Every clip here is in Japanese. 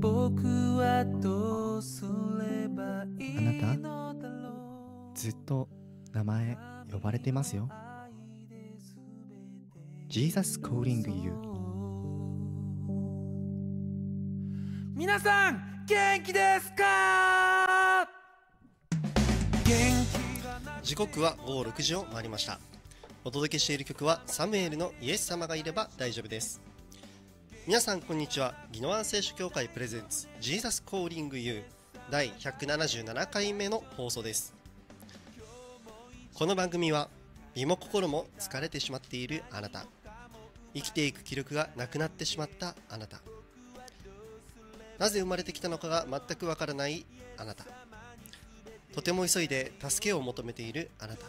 僕はどうすればいいあなたずっと名前呼ばれてますよ Jesus calling you 皆さん元気ですか時刻は午後6時を回りましたお届けしている曲はサムエルのイエス様がいれば大丈夫です皆さんこんにちは宜野湾聖書協会プレゼンツジーザスコーリング U 第177回目の放送ですこの番組は身も心も疲れてしまっているあなた生きていく気力がなくなってしまったあなたなぜ生まれてきたのかが全くわからないあなたとても急いで助けを求めているあなた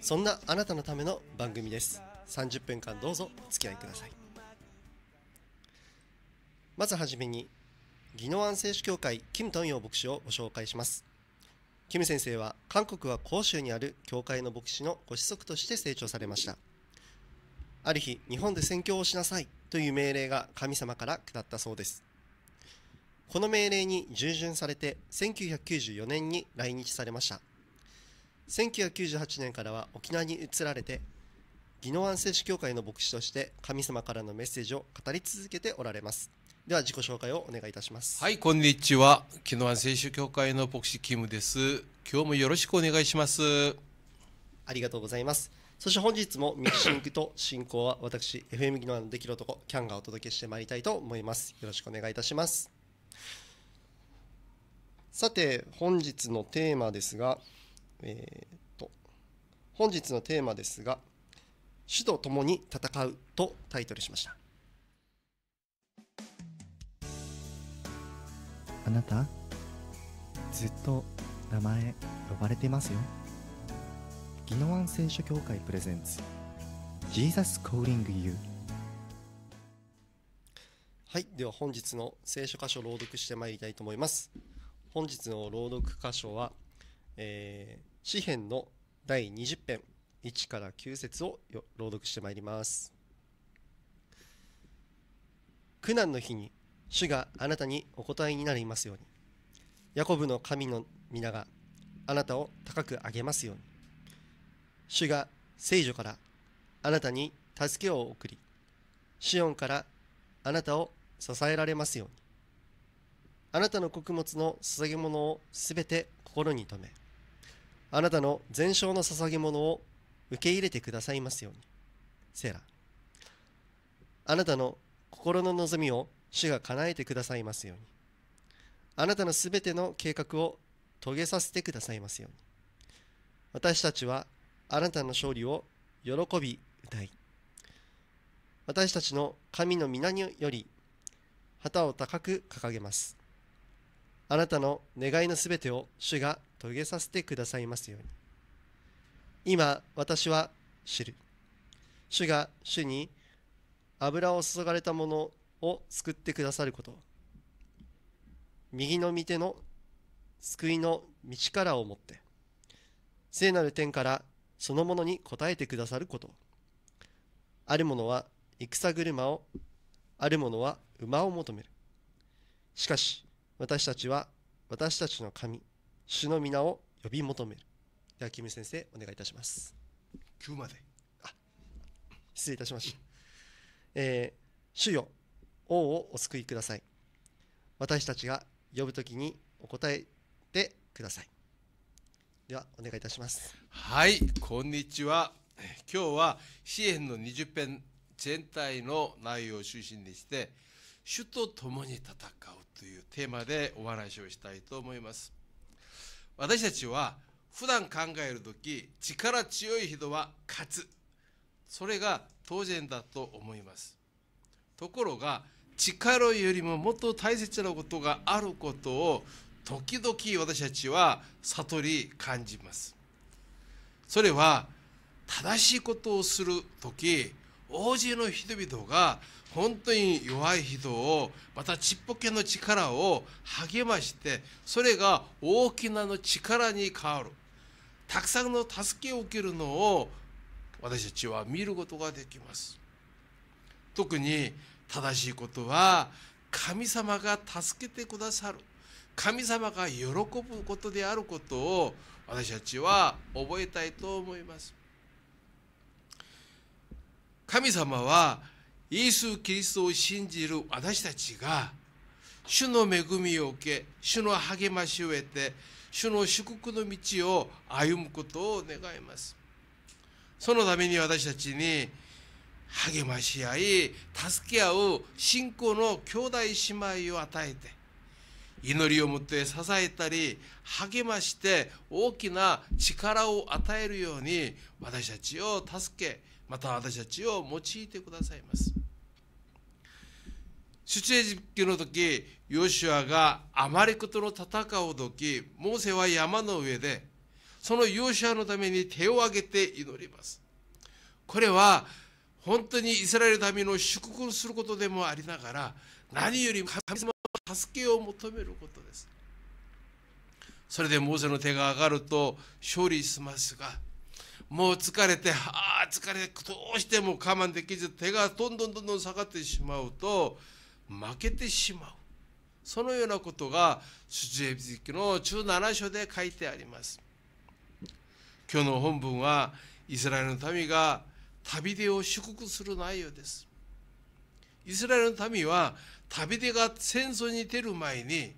そんなあなたのための番組です30分間どうぞお付き合いくださいまずはじめに、技能安政主協会キム・トンヨ牧師をご紹介します。キム先生は、韓国は広州にある教会の牧師のご子息として成長されました。ある日、日本で宣教をしなさいという命令が神様から下ったそうです。この命令に従順されて、1994年に来日されました。1998年からは沖縄に移られて、技能安政主協会の牧師として神様からのメッセージを語り続けておられます。では自己紹介をお願いいたしますはいこんにちは木の湾選手協会の牧師キムです今日もよろしくお願いしますありがとうございますそして本日もミッシングと進行は私 FM 木の湾のできる男キャンがお届けしてまいりたいと思いますよろしくお願いいたしますさて本日のテーマですがえー、っと本日のテーマですが「主と共に戦う」とタイトルしましたあなたずっと名前呼ばれてますよ宜野湾聖書協会プレゼンツジーザスコーリングユーはいでは本日の聖書箇所を朗読してまいりたいと思います本日の朗読箇所は、えー、詩篇の第20編1から9節を朗読してまいります苦難の日に主があなたにお答えになりますようにヤコブの神の皆があなたを高く上げますように主が聖女からあなたに助けを送りシオンからあなたを支えられますようにあなたの穀物の捧げ物をすべて心に留めあなたの全焼の捧げ物を受け入れてくださいますようにセラあなたの心の望みを主が叶えてくださいますようにあなたのすべての計画を遂げさせてくださいますように私たちはあなたの勝利を喜び歌い私たちの神の皆により旗を高く掲げますあなたの願いのすべてを主が遂げさせてくださいますように今私は知る主が主に油を注がれたものを救ってくださること右の御手の救いの道からをもって聖なる天からそのものに応えてくださることある者は戦車をある者は馬を求めるしかし私たちは私たちの神主の皆を呼び求めるではキム先生お願いいたします9まであ失礼いたしました、えー、主よ王をお救いください私たちが呼ぶときにお答えてくださいではお願いいたしますはいこんにちは今日は支援の20編全体の内容を中心にして主と共に戦うというテーマでお話をしたいと思います私たちは普段考える時力強い人は勝つそれが当然だと思いますところが力よりももっと大切なことがあることを時々私たちは悟り感じますそれは正しいことをする時王子の人々が本当に弱い人をまたちっぽけの力を励ましてそれが大きなの力に変わるたくさんの助けを受けるのを私たちは見ることができます特に正しいことは神様が助けてくださる神様が喜ぶことであることを私たちは覚えたいと思います神様はイエス・キリストを信じる私たちが主の恵みを受け主の励ましを得て主の祝福の道を歩むことを願いますそのために私たちに励まし合い助け合う信仰の兄弟姉妹を与えて祈りをもって支えたり励まして大きな力を与えるように私たちを助けまた私たちを用いてくださいます。出エジプトの時ヨシュアがアマレクとの戦う時モーセは山の上でそのヨシュアのために手を挙げて祈ります。これは本当にイスラエルの民の祝福することでもありながら何より神様の助けを求めることですそれでモーセの手が上がると勝利しますがもう疲れてああ疲れてどうしても我慢できず手がどんどんどんどん下がってしまうと負けてしまうそのようなことが出エビズ記の17章で書いてあります今日の本文はイスラエルの民が旅出を祝福する内容です。イスラエルの民は旅出が戦争に出る前に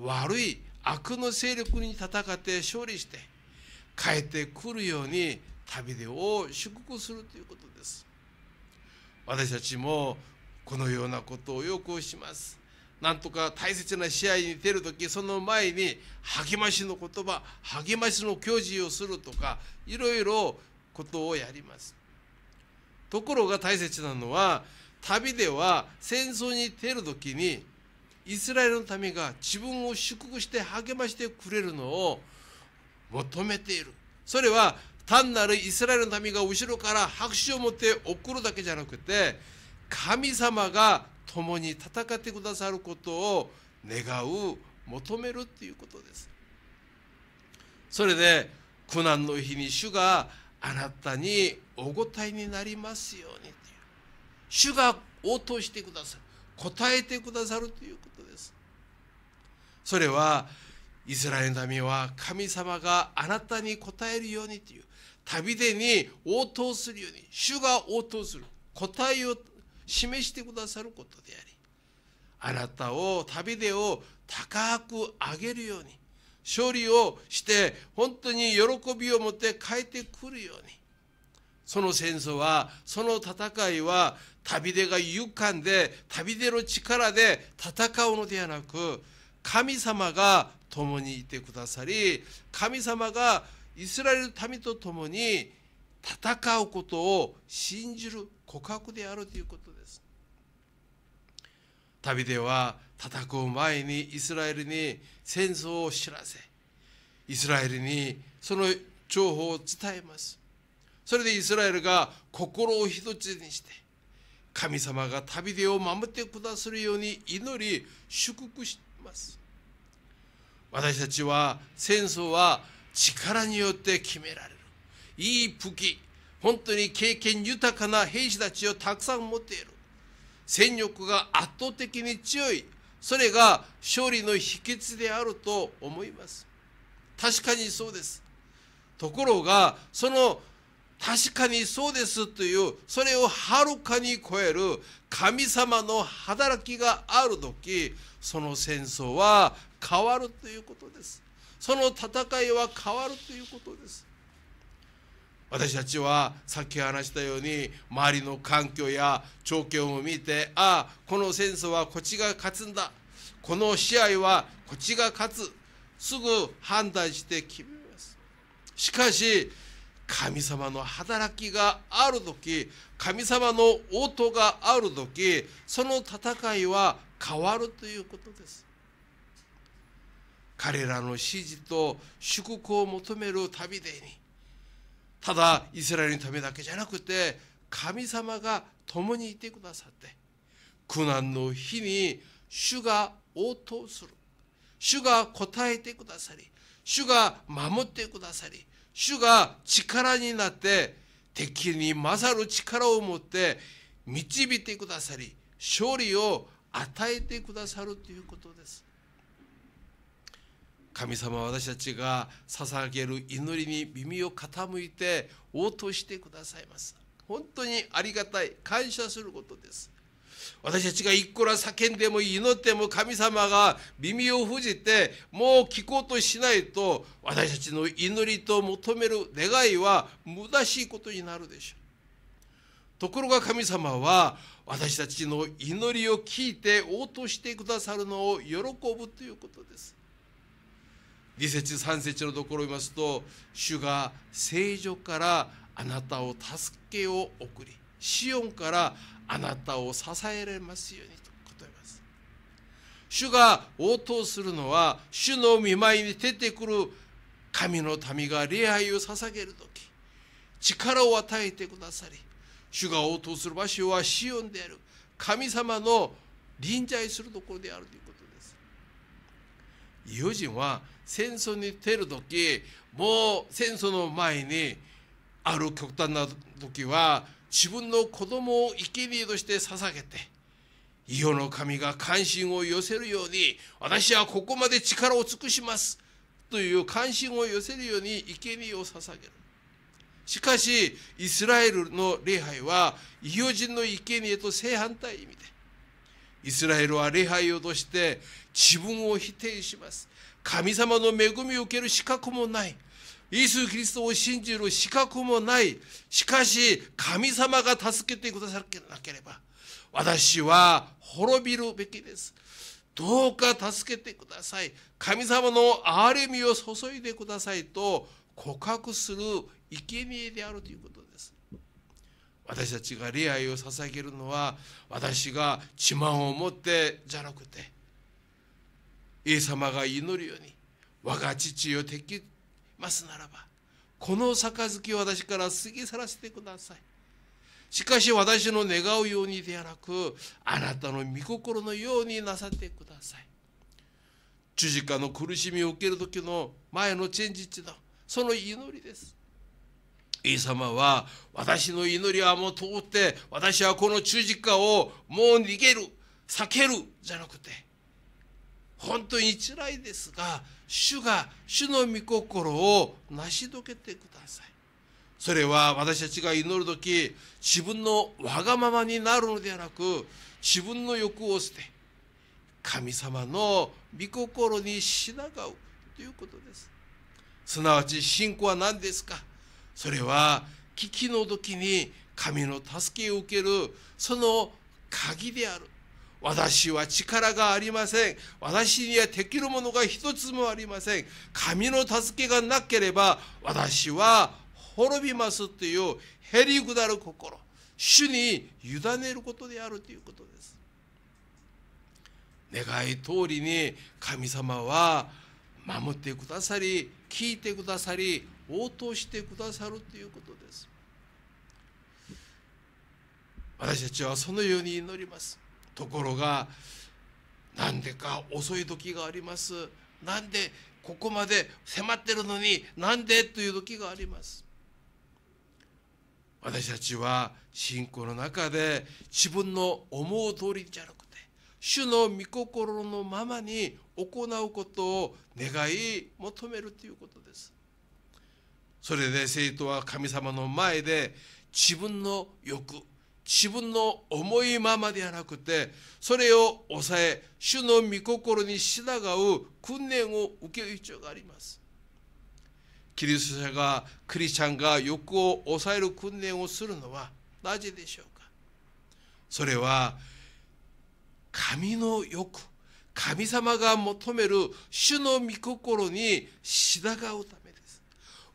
悪い悪の勢力に戦って勝利して帰ってくるように旅出を祝福するということです。私たちもこのようなことをよくします。なんとか大切な試合に出るとき、その前に励ましの言葉、励ましの教示をするとか、いろいろことをやります。ところが大切なのは旅では戦争に出る時にイスラエルの民が自分を祝福して励ましてくれるのを求めているそれは単なるイスラエルの民が後ろから拍手を持って送るだけじゃなくて神様が共に戦ってくださることを願う求めるっていうことですそれで苦難の日に主があなたにお答えになりますようにという主が応答してくださる答えてくださるということですそれはイスラエルの民は神様があなたに答えるようにという旅でに応答するように主が応答する答えを示してくださることでありあなたを旅でを高く上げるように勝利をして本当に喜びを持って変えてくるようにその戦争はその戦いは旅出が勇敢で旅出の力で戦うのではなく神様が共にいてくださり神様がイスラエル民と共に戦うことを信じる告白であるということです。旅では叩く前にイスラエルに戦争を知らせイスラエルにその情報を伝えますそれでイスラエルが心を一つにして神様が旅でを守ってくださるように祈り祝福します私たちは戦争は力によって決められるいい武器本当に経験豊かな兵士たちをたくさん持っている戦力が圧倒的に強いそれが勝利の秘訣であると思います確かにそうですところがその確かにそうですというそれをはるかに超える神様の働きがある時その戦争は変わるということですその戦いは変わるということです私たちはさっき話したように周りの環境や状況を見てああこの戦争はこっちが勝つんだこの試合はこっちが勝つすぐ判断して決めますしかし神様の働きがある時神様の応答がある時その戦いは変わるということです彼らの支持と祝福を求める旅でにただイスラエルのためだけじゃなくて神様が共にいてくださって苦難の日に主が応答する主が答えてくださり主が守ってくださり主が力になって敵に勝る力を持って導いてくださり勝利を与えてくださるということです神様私たちが捧げる祈りに耳を傾いて応答してくださいます本当にありがたい感謝することです私たちがいくら叫んでも祈っても神様が耳を封じてもう聞こうとしないと私たちの祈りと求める願いは無駄しいことになるでしょうところが神様は私たちの祈りを聞いて応答してくださるのを喜ぶということです2節3節のところを見ますと主が聖女からあなたを助けを送りシオンからあなたを支えられますようにと答えます主が応答するのは主の見舞いに出てくる神の民が礼拝を捧げる時力を与えてくださり主が応答する場所はシオンである神様の臨在するところであるということ友人は戦争に出る時もう戦争の前にある極端な時は自分の子供を生贄として捧げて伊予の神が関心を寄せるように私はここまで力を尽くしますという関心を寄せるように生贄を捧げるしかしイスラエルの礼拝は伊予人の生贄と正反対意味でイスラエルは礼拝をとして自分を否定します。神様の恵みを受ける資格もない。イエス・キリストを信じる資格もない。しかし、神様が助けてくださらなければ、私は滅びるべきです。どうか助けてください。神様の憐れみを注いでくださいと告白する生贄であるということです。私たちが礼拝を捧げるのは私が自慢を持ってじゃなくてイエス様が祈るように我が父を敵きますならばこの杯を私から過ぎ去らせてくださいしかし私の願うようにではなくあなたの御心のようになさってください十字架の苦しみを受ける時の前のチェンジっていうのは、その祈りですイエス様は私の祈りはもう通って私はこの忠実化をもう逃げる避けるじゃなくて本当に辛いですが主が主の御心を成し遂げてくださいそれは私たちが祈る時自分のわがままになるのではなく自分の欲を捨て神様の御心に従うということですすなわち信仰は何ですかそれは危機の時に神の助けを受けるその鍵である私は力がありません私にはできるものが一つもありません神の助けがなければ私は滅びますというへりくだる心主に委ねることであるということです願い通りに神様は守ってくださり聞いてくださり応答してくださるということです私たちはそのように祈りますところがなんでか遅い時がありますなんでここまで迫ってるのになんでという時があります私たちは信仰の中で自分の思う通りじゃなく主の御心のままに行うことを願い求めるということですそれで生徒は神様の前で自分の欲自分の思いままではなくてそれを抑え主の御心に従う訓練を受ける必要がありますキリスト者がクリスチャンが欲を抑える訓練をするのはなぜでしょうかそれは神の欲神様が求める主の御心に従うためです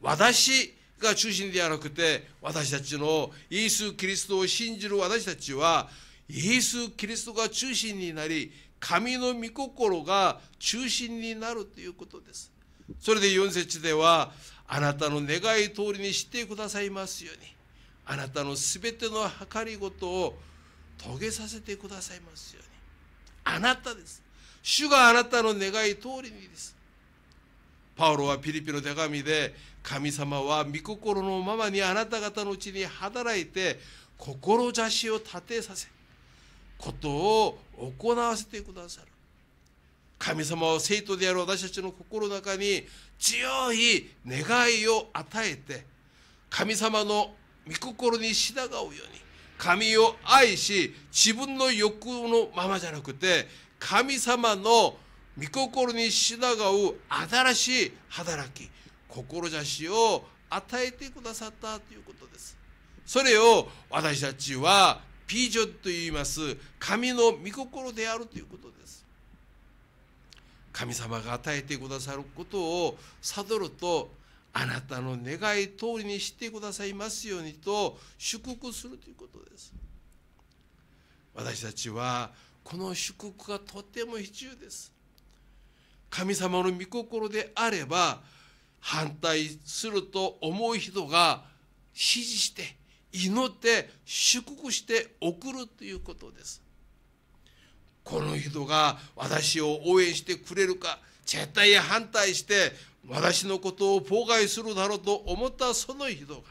私が中心ではなくて私たちのイエス・キリストを信じる私たちはイエス・キリストが中心になり神の御心が中心になるということですそれで4節ではあなたの願い通りにしてくださいますようにあなたのすべての計りごとを遂げさせてくださいますよあなたです主があなたの願い通りにですパウロはピリピの手紙で神様は御心のままにあなた方のうちに働いて志を立てさせことを行わせてくださる神様は生徒である私たちの心の中に強い願いを与えて神様の御心に従うように神を愛し自分の欲のままじゃなくて神様の御心に従う新しい働き志を与えてくださったということですそれを私たちはピージョンと言います神の御心であるということです神様が与えてくださることを悟るとあなたの願い通りにしてくださいますようにと祝福するということです私たちはこの祝福がとても必要です神様の御心であれば反対すると思う人が支持して祈って祝福して送るということですこの人が私を応援してくれるか絶対反対して私のことを妨害するだろうと思ったその人が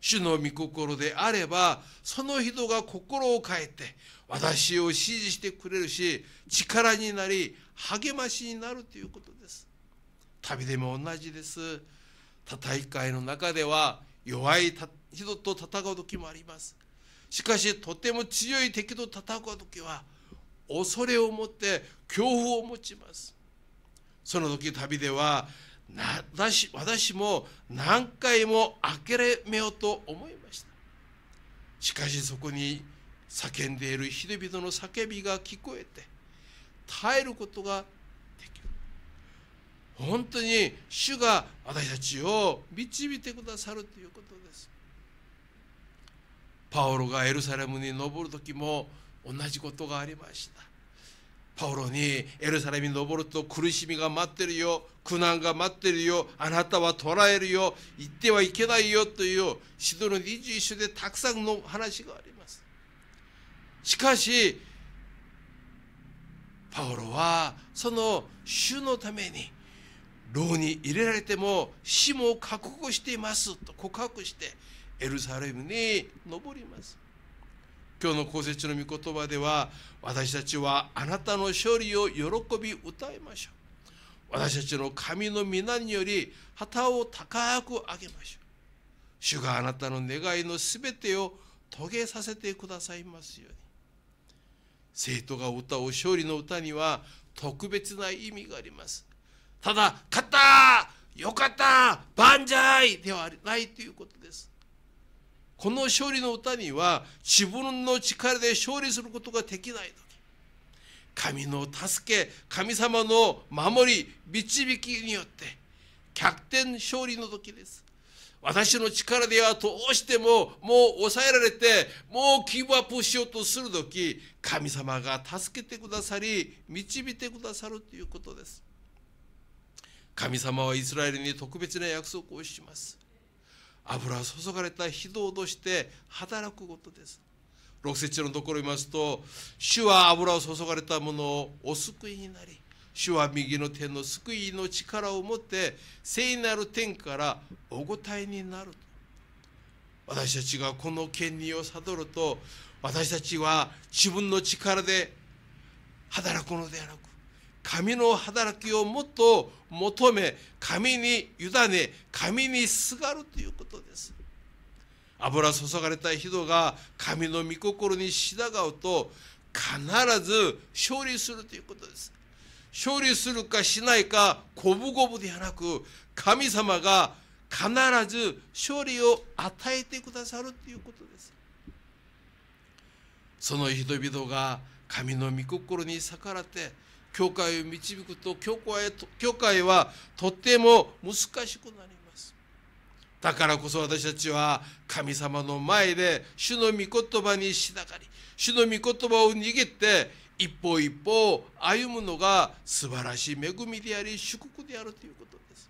主の御心であればその人が心を変えて私を支持してくれるし力になり励ましになるということです旅でも同じですい会の中では弱い人と戦う時もありますしかしとても強い敵と戦う時は恐れを持って恐怖を持ちますその時旅では私私も何回も諦れめようと思いましたしかしそこに叫んでいる人々の叫びが聞こえて耐えることができる本当に主が私たちを導いてくださるということですパオロがエルサレムに登る時も同じことがありましたパウロにエルサレムに登ると苦しみが待ってるよ苦難が待ってるよあなたは捕らえるよ行ってはいけないよというシドの21章でたくさんの話がありますしかしパウロはその主のために牢に入れられても死も覚悟していますと告白してエルサレムに登ります今日の講説の御言葉では私たちはあなたの勝利を喜び歌いましょう私たちの神の皆により旗を高く上げましょう主があなたの願いのすべてを遂げさせてくださいますように生徒が歌う勝利の歌には特別な意味がありますただ勝ったよかった万歳ではないということですこの勝利の歌には自分の力で勝利することができない時神の助け神様の守り導きによって逆転勝利の時です私の力ではどうしてももう抑えられてもうギブアップしようとする時神様が助けてくださり導いてくださるということです神様はイスラエルに特別な約束をします油を注がれた非道として働くことです6節のところを見ますと主は油を注がれたものをお救いになり主は右の天の救いの力を持って聖なる天からお答えになる私たちがこの権利を悟ると私たちは自分の力で働くのではなく神の働きをもっと求め神に委ね神にすがるということです油注がれた人が神の御心に従うと必ず勝利するということです勝利するかしないか五分五分ではなく神様が必ず勝利を与えてくださるということですその人々が神の御心に逆らって教会を導くと教会教会はとても難しくなりますだからこそ私たちは神様の前で主の御言葉に従り主の御言葉を握って一歩一歩歩むのが素晴らしい恵みであり祝福であるということです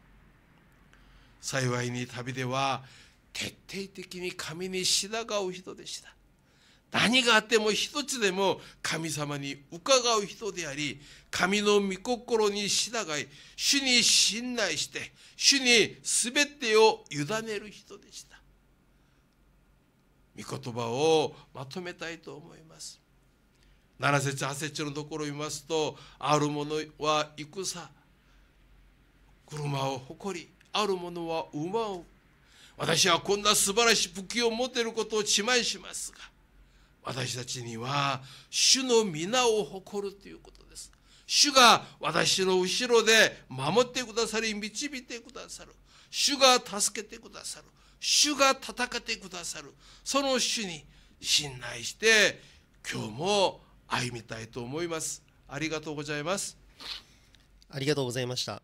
幸いに旅では徹底的に神に従う人でした何があっても一つでも神様に伺う人であり神の御心に従い主に信頼して主に全てを委ねる人でした御言葉をまとめたいと思います7節8節のところを見ますとあるものは戦車を誇りあるものは馬を私はこんな素晴らしい武器を持てることを自まいしますが私たちには主の皆を誇るということです主が私の後ろで守ってくださり導いてくださる主が助けてくださる主が戦ってくださるその主に信頼して今日も歩みたいと思いますありがとうございますありがとうございました、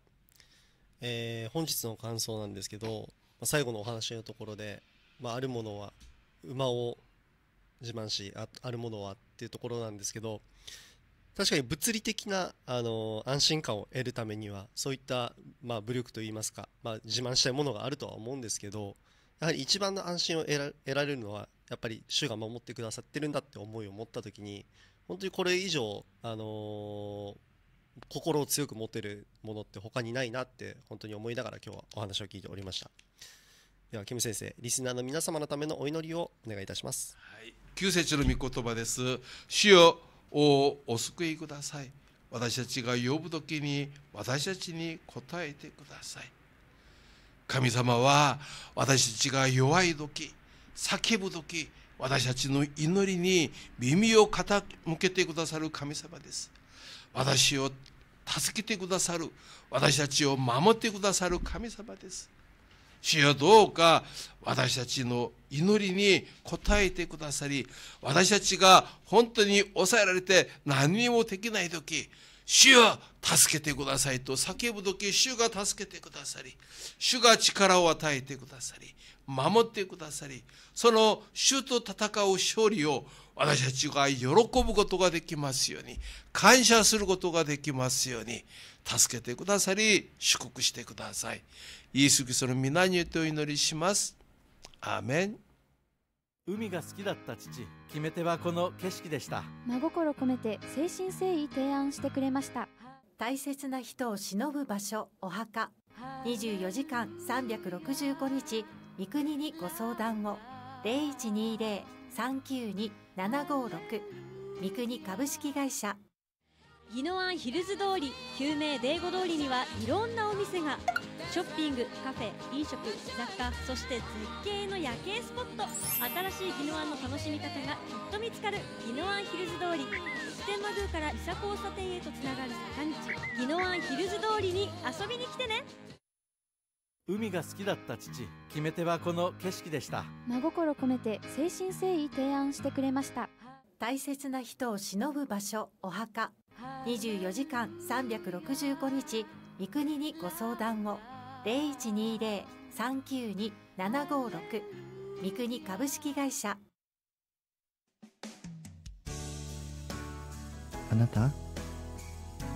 えー、本日の感想なんですけど最後のお話のところで、まあ、あるものは馬を自慢しああるものはっていうところなんですけど確かに物理的な、あの安心感を得るためにはそういった、まあ、武力といいますか、まあ、自慢したいものがあるとは思うんですけどやはり一番の安心を得ら得られるのはやっぱり主が守ってくださってるんだって思いを持った時に本当にこれ以上、あの心を強く持てるものって他にないなって本当に思いながら今日はお話を聞いておりましたではキム先生リスナーの皆様のためのお祈りをお願いいたします、はい9節の御言葉です。主よおお救いください。私たちが呼ぶ時に私たちに答えてください。神様は私たちが弱い時叫ぶ時私たちの祈りに耳を傾けてくださる神様です。私を助けてくださる私たちを守ってくださる神様です。主よどうか私たちの祈りに応えてくださり私たちが本当に抑えられて何にもできない時主は助けてくださいと叫ぶ時主が助けてくださり主が力を与えてくださり守ってくださりその主と戦う勝利を私たちが喜ぶことができますように感謝することができますように助けてくださり祝福してくださいイエス・キリストの皆によってお祈りしますアーメン海が好きだった父決め手はこの景色でした真心込めて誠心誠意提案してくれました大切な人を偲ぶ場所お墓24時間365日三国にご相談を0120-392-756三国株式会社宜野湾ヒルズ通り救命デーゴ通りにはいろんなお店がショッピングカフェ飲食雑貨そして絶景の夜景スポット新しい宜野湾の楽しみ方がきっと見つかる宜野湾ヒルズ通り普天満宮から伊佐交差点へとつながる坂道宜野湾ヒルズ通りに遊びに来てね海が好きだった父決め手はこの景色でした真心込めて誠心誠意提案してくれました大切な人を偲ぶ場所お墓24時間365日三国にご相談を0120-392-756三国株式会社あなた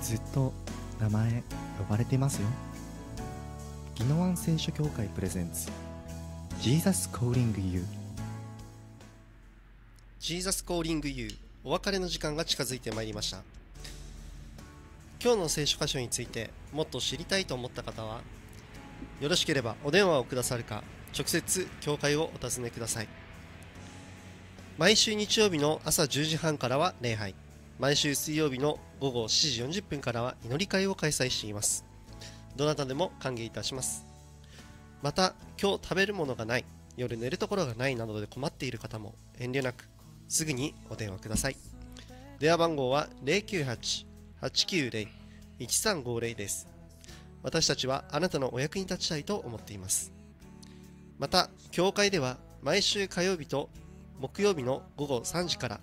ずっと名前呼ばれてますよ宜野湾聖書協会プレゼンツジーザスコーリングユージーザスコーリングユーお別れの時間が近づいてまいりました今日の聖書箇所についてもっと知りたいと思った方はよろしければお電話をくださるか直接教会をお尋ねください毎週日曜日の朝10時半からは礼拝毎週水曜日の午後7時40分からは祈り会を開催していますどなたでも歓迎いたしますまた今日食べるものがない夜寝るところがないなどで困っている方も遠慮なくすぐにお電話ください電話番号は098 890-1350です。私たちはあなたのお役に立ちたいと思っています。また、教会では毎週火曜日と木曜日の午後3時から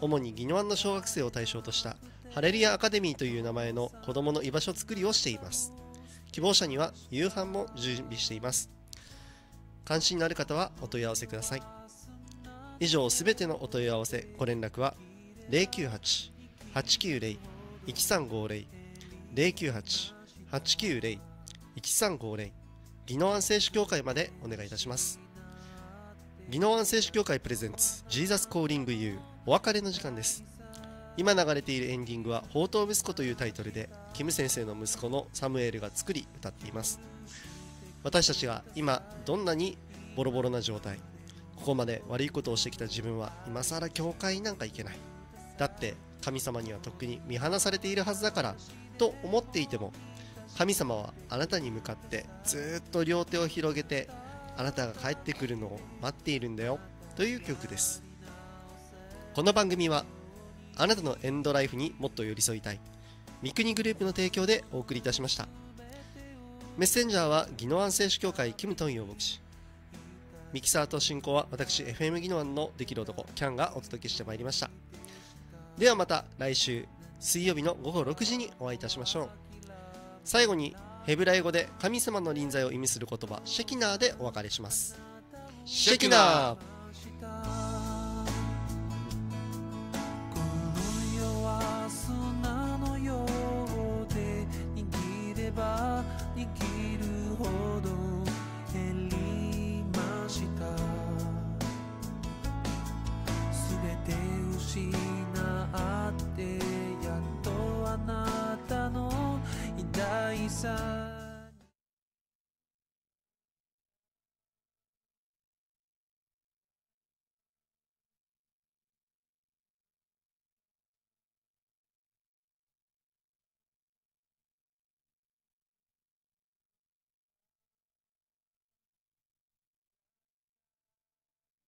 主に宜野湾の小学生を対象としたハレリアアカデミーという名前の子供の居場所作りをしています希望者には夕飯も準備しています関心のある方はお問い合わせください以上すべてのお問い合わせご連絡は098-890 1350、0 9能安静士協会までお願いいたします。技能安静士協会プレゼンツ、ジーザスコーリングユーお別れの時間です。今流れているエンディングは「宝刀息子」というタイトルでキム先生の息子のサムエルが作り歌っています私たちが今どんなにボロボロな状態ここまで悪いことをしてきた自分は今更教会なんか行けないだって神様にはとっくに見放されているはずだからと思っていても神様はあなたに向かってずっと両手を広げてあなたが帰ってくるのを待っているんだよという曲ですこの番組はあなたのエンドライフにもっと寄り添いたい三国グループの提供でお送りいたしましたメッセンジャーは宜野湾選手協会キム・トンヨ牧師ミキサーと進行は私 FM 宜野湾のできる男キャンがお届けしてまいりましたではまた来週水曜日の午後6時にお会いいたしましょう最後にヘブライ語で神様の臨在を意味する言葉シェキナーでお別れしますシェキナー sun.